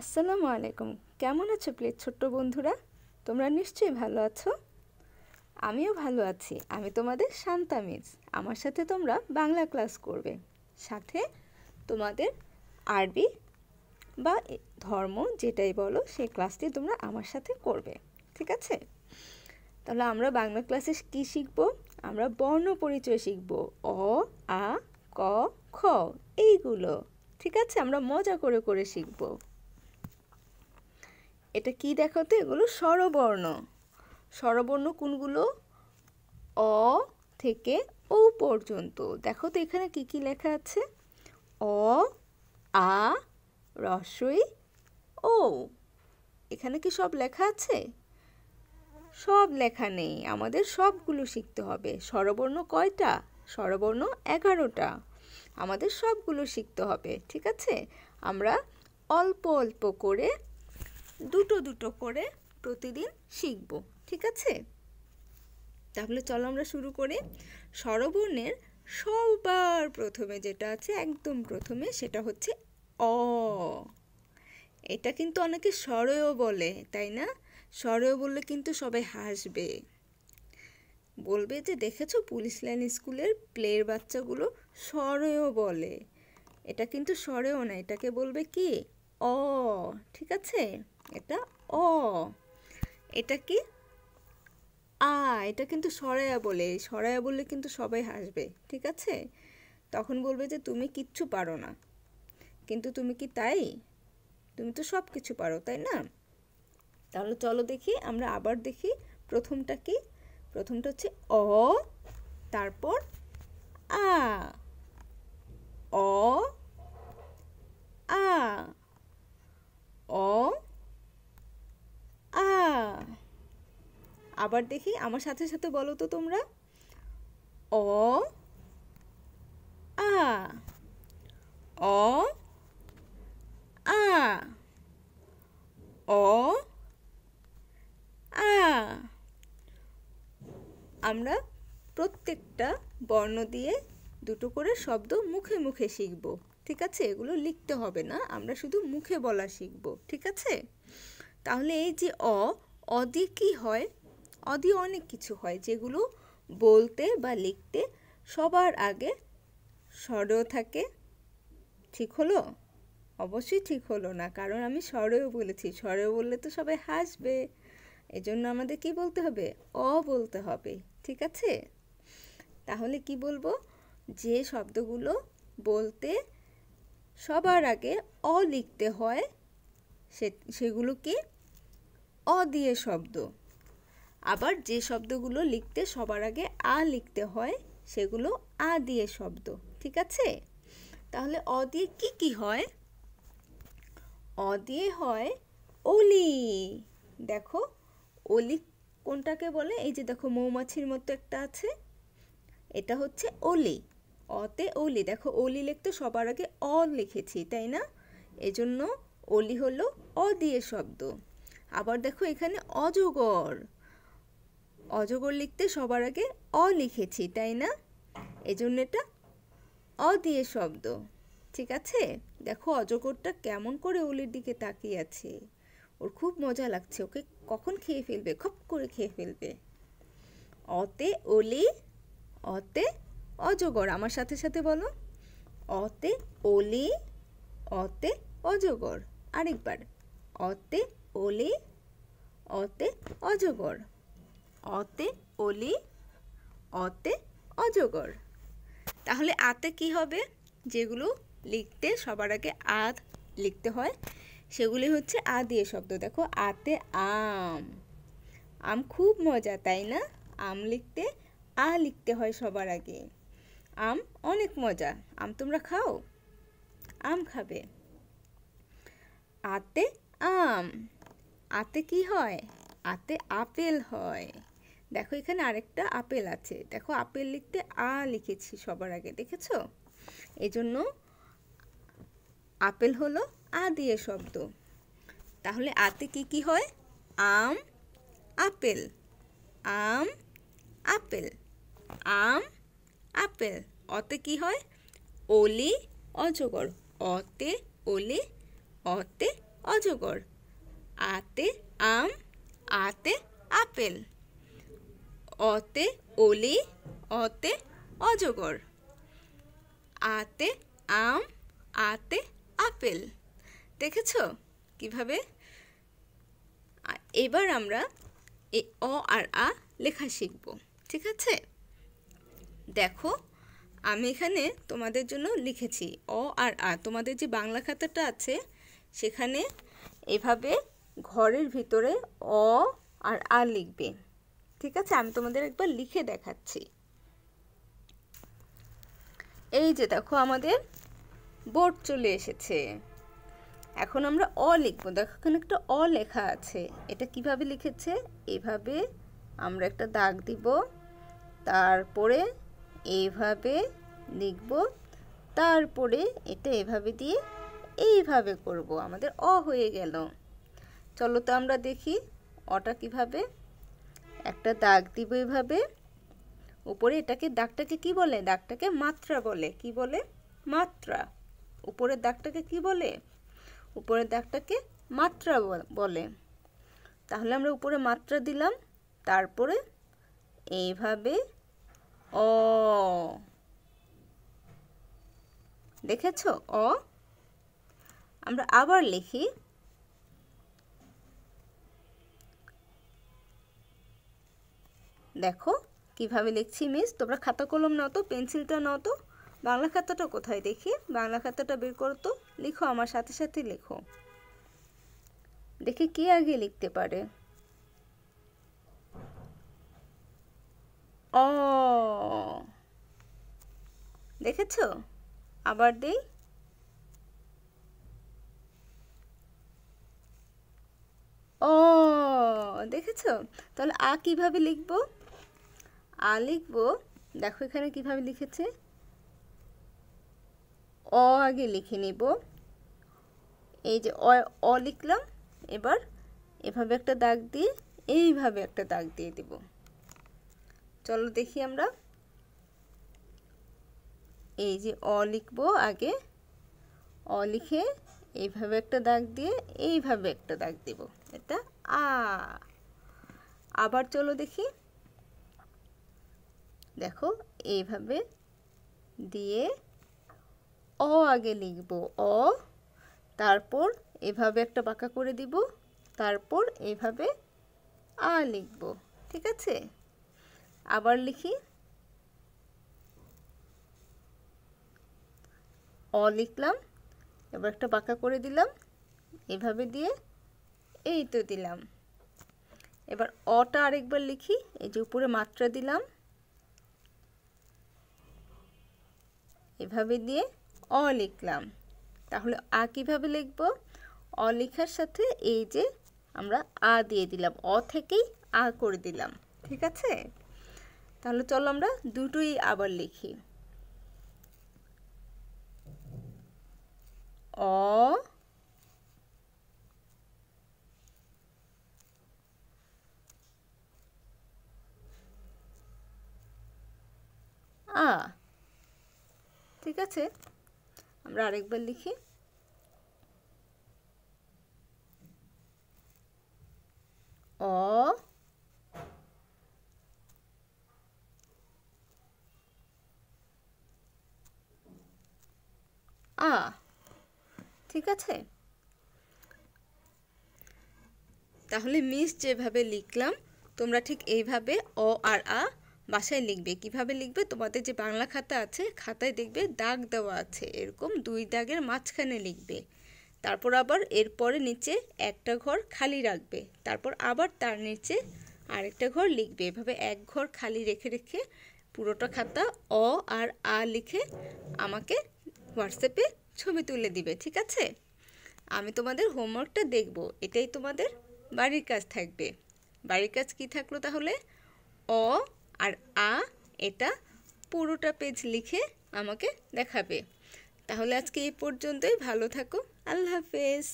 আসসালামু আলাইকুম কেমন আছো প্লিজ ছোট্ট বন্ধুরা তোমরা নিশ্চয়ই ভালো আছো আমিও ভালো আছি আমি তোমাদের শান্তা মিস আমার সাথে তোমরা বাংলা ক্লাস করবে সাথে তোমাদের আরবি বা ধর্ম যেটাই বলো সেই ক্লাসটি তোমরা আমার সাথে করবে ঠিক আছে তাহলে আমরা বাংলা ক্লাসে কি শিখব আমরা বর্ণ পরিচয় শিখব অ আ ক খ এইগুলো ঠিক আছে আমরা মজা করে করে শিখবো এটা কি দেখো তো এগুলো স্বরবর্ণ স্বরবর্ণ কোনগুলো অ থেকে ও পর্যন্ত দেখো তো এখানে কি কি লেখা আছে অ আ রসই ও এখানে কি সব লেখা আছে সব লেখা নেই আমাদের সবগুলো শিখতে হবে স্বরবর্ণ কয়টা স্বরবর্ণ এগারোটা আমাদের সবগুলো শিখতে হবে ঠিক আছে আমরা অল্প অল্প করে দুটো দুটো করে প্রতিদিন শিখব ঠিক আছে তাহলে চলো আমরা শুরু করে স্বরবর্ণের সবার প্রথমে যেটা আছে একদম প্রথমে সেটা হচ্ছে অ এটা কিন্তু অনেকে স্বরেও বলে তাই না স্বরেও বললে কিন্তু সবাই হাসবে বলবে যে দেখেছো পুলিশ লাইন স্কুলের প্লের বাচ্চাগুলো স্বরেও বলে এটা কিন্তু স্বরেও না এটাকে বলবে কি অ ঠিক আছে এটা অ এটা কি আ এটা কিন্তু সরায়া বলে সরায়া বললে কিন্তু সবাই হাসবে ঠিক আছে তখন বলবে যে তুমি কিচ্ছু পারো না কিন্তু তুমি কি তাই তুমি তো সব কিছু পারো তাই না তাহলে চলো দেখি আমরা আবার দেখি প্রথমটা কি প্রথমটা হচ্ছে অ তারপর আ অ আ অ আ আবার দেখি আমার সাথে সাথে বলো তো তোমরা অ আ অ আ অ আ আমরা প্রত্যেকটা বর্ণ দিয়ে দুটো করে শব্দ মুখে মুখে শিখব ঠিক আছে এগুলো লিখতে হবে না আমরা শুধু মুখে বলা শিখব ঠিক আছে তাহলে এই যে অ অদি কী হয় অদি অনেক কিছু হয় যেগুলো বলতে বা লিখতে সবার আগে স্বর থাকে ঠিক হলো অবশ্যই ঠিক হলো না কারণ আমি স্বরেও বলেছি স্বরেও বললে তো সবাই হাসবে এজন্য আমাদের কি বলতে হবে অ বলতে হবে ঠিক আছে তাহলে কি বলবো যে শব্দগুলো বলতে সবার আগে অ লিখতে হয় সে সেগুলোকে অ দিয়ে শব্দ আবার যে শব্দগুলো লিখতে সবার আগে আ লিখতে হয় সেগুলো আ দিয়ে শব্দ ঠিক আছে তাহলে অ দিয়ে কি কি হয় অ দিয়ে হয় অলি দেখো অলি কোনটাকে বলে এই যে দেখো মৌমাছির মতো একটা আছে এটা হচ্ছে অলি অতে ওলি দেখো অলি লিখতে সবার আগে অ লিখেছি তাই না এজন্য অলি হলো অ দিয়ে শব্দ আবার দেখো এখানে অজগর অজগর লিখতে সবার আগে অ লিখেছি তাই না এজন্য এটা অ দিয়ে শব্দ ঠিক আছে দেখো অজগরটা কেমন করে ওলির দিকে তাকিয়ে আছে ওর খুব মজা লাগছে ওকে কখন খেয়ে ফেলবে খপ করে খেয়ে ফেলবে অতে ওলি অতে অজগর আমার সাথে সাথে বলো অতে ওলে অতে অজগর আরেকবার অতে ওলে অতে অজগর অতে ওলে অতে অজগর তাহলে আতে কি হবে যেগুলো লিখতে সবার আগে আধ লিখতে হয় সেগুলি হচ্ছে আ দিয়ে শব্দ দেখো আতে আম আম খুব মজা তাই না আম লিখতে আ লিখতে হয় সবার আগে আম অনেক মজা আম তোমরা খাও আম খাবে আতে আম আতে কি হয় আতে আপেল হয় দেখো এখানে আরেকটা আপেল আছে দেখো আপেল লিখতে আ লিখেছি সবার আগে দেখেছ এজন্য আপেল হলো আ দিয়ে শব্দ তাহলে আতে কি কি হয় আম আপেল আম আপেল আম আপেল অতে কি হয় ওলি অজগর অতে ওলি অতে অজগর আতে আম আতে আপেল অতে ওলি অতে অজগর আতে আম আতে আপেল দেখেছ কিভাবে এবার আমরা এ অ আর আ লেখা শিখব ঠিক আছে দেখো আমি এখানে তোমাদের জন্য লিখেছি অ আর আ তোমাদের যে বাংলা খাতাটা আছে সেখানে এভাবে ঘরের ভিতরে অ আর আ লিখবে ঠিক আছে আমি তোমাদের একবার লিখে দেখাচ্ছি এই যে দেখো আমাদের বোর্ড চলে এসেছে এখন আমরা অ লিখবো দেখো এখানে একটা অ লেখা আছে এটা কিভাবে লিখেছে এভাবে আমরা একটা দাগ দিব তারপরে এইভাবে লিখব তারপরে এটা এভাবে দিয়ে এইভাবে করব আমাদের অ হয়ে গেল চলো তো আমরা দেখি অটা কিভাবে একটা দাগ দিব এইভাবে উপরে এটাকে দাগটাকে কি বলে দাগটাকে মাত্রা বলে কি বলে মাত্রা উপরের দাগটাকে কি বলে উপরের দাগটাকে মাত্রা বলে তাহলে আমরা উপরে মাত্রা দিলাম তারপরে এইভাবে অ দেখেছ অ আমরা আবার লিখি দেখো কিভাবে লিখছি মিস তোমরা খাতা কলম নাও তো পেন্সিলটা নাও তো বাংলা খাতাটা কোথায় দেখি বাংলা খাতাটা বের করো তো লিখো আমার সাথে সাথে লিখো দেখে কে আগে লিখতে পারে অ দেখেছ আবার দেই ও দেখেছ তাহলে আ কিভাবে লিখব আ লিখব দেখো এখানে কিভাবে লিখেছে অ আগে লিখে নেব এই যে অ লিখলাম এবার এভাবে একটা দাগ দিয়ে এইভাবে একটা দাগ দিয়ে দেবো চলো দেখি আমরা এই যে অ লিখবো আগে অ লিখে এইভাবে একটা দাগ দিয়ে এইভাবে একটা দাগ দিব এটা আ আবার চলো দেখি দেখো এইভাবে দিয়ে অ আগে লিখব অ তারপর এভাবে একটা বাঁকা করে দিব তারপর এভাবে আ লিখব ঠিক আছে আবার লিখি অ লিখলাম এবার একটা বাঁকা করে দিলাম এভাবে দিয়ে এই তো দিলাম এবার অটা আরেকবার লিখি এই যে উপরে মাত্রা দিলাম এভাবে দিয়ে অ লিখলাম তাহলে আ কীভাবে লিখব অ লেখার সাথে এই যে আমরা আ দিয়ে দিলাম অ থেকেই আ করে দিলাম ঠিক আছে তাহলে চলো আমরা দুটোই আবার লিখি অ আ ঠিক আছে আমরা আরেকবার লিখি অ আ ঠিক আছে তাহলে মিস যেভাবে লিখলাম তোমরা ঠিক এইভাবে অ আর আ বাসায় লিখবে কিভাবে লিখবে তোমাদের যে বাংলা খাতা আছে খাতায় দেখবে দাগ দেওয়া আছে এরকম দুই দাগের মাঝখানে লিখবে তারপর আবার এরপরে নিচে একটা ঘর খালি রাখবে তারপর আবার তার নিচে আরেকটা ঘর লিখবে এভাবে এক ঘর খালি রেখে রেখে পুরোটা খাতা অ আর আ লিখে আমাকে হোয়াটসঅ্যাপে ছবি তুলে দিবে ঠিক আছে আমি তোমাদের হোমওয়ার্কটা দেখব এটাই তোমাদের বাড়ির কাজ থাকবে বাড়ির কাজ কি থাকলো তাহলে অ আর আ এটা পুরোটা পেজ লিখে আমাকে দেখাবে তাহলে আজকে এই পর্যন্তই ভালো থাকো আল্লাহ হাফেজ